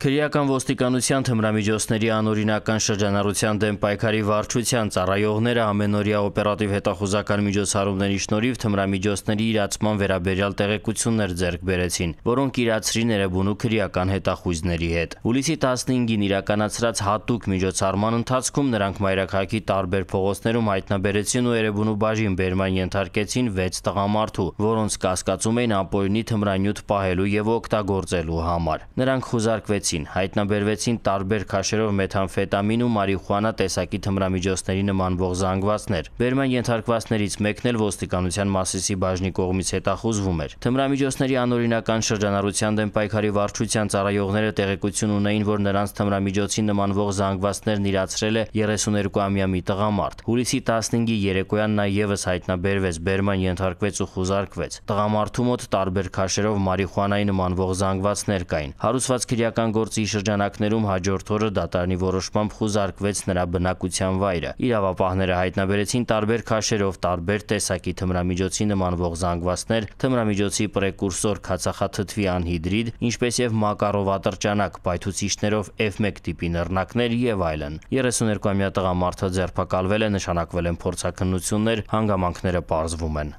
Քրեական ոստիկանության թմրամիջոցների անօրինական շրջանառության դեմ պայքարի վարչության ծառայողները ամենօրյա օպերատիվ հետախուզական միջոցառումների շնորհիվ թմրամիջոցների իրացման վերաբերյալ տեղեկություններ ձեռք բերեցին, որոնք իրացրին Էրեբունու քրեական հետախույզների հետ։ Հուլիսի 15-ին իրականացրած հատուկ միջոցառման ընթացքում նրանք մայրաքաղաքի տարբեր փողոցներում հայտնաբերեցին ու Էրեբունու բաժին բերման ենթարկեցին 6 տղամարդու, որոնց կասկածում էին ապօրինի թմրանյութ պահելու եւ օգտագործելու համար։ Նրանք խոզարկվեցին գտնվեցին։ Հայտնաբերվեցին տարբեր քաշերով մեթամֆետամին ու մարիխուանա տեսակի թմրամիջոցների նման ողզանգվածներ։ Բերման ենթարկվածներից մեկն էլ ոստիկանության մասիսի բաժնի կողմից հետախուզվում էր։ Թմրամիջոցների անօրինական շրջանառության դեմ պայքարի վարչության ծառայողները տեղեկություն ունեին, որ նրանց թմրամիջոցի նման ողզանգվածներն իրացրել է 32-ամյա մի տղամարդ։ Հուլիսի 15-ի երեկոյան նա եւս հայտնաբերվեց, Բերման ենթարկվեց ու խուզարկվեց։ Տղամարդու մոտ տարբեր քաշերով մարիխուանայի նման ողզանգվածներ կային։ Հարուցված քրեական գործի շրջանակներում հաջորդ օրը դատարանի որոշմամբ խուզարկվեց նրա բնակության վայրը։ Իրավապահները հայտնաբերեցին տարբեր քաշերով տարբեր տեսակի թմրամիջոցի նմանվող զանգվածներ, թմրամիջոցի պրեկուրսոր քացախաթթվի անհիդրիդ, ինչպես եւ մակարով ատրճանակ պայթուցիչներով F1 տիպի նռնակներ եւ այլն։ 32-ամյա տղամարդը ձերբակալվել է, նշանակվել են փորձաքննություններ, հանգամանքները պարզվում են։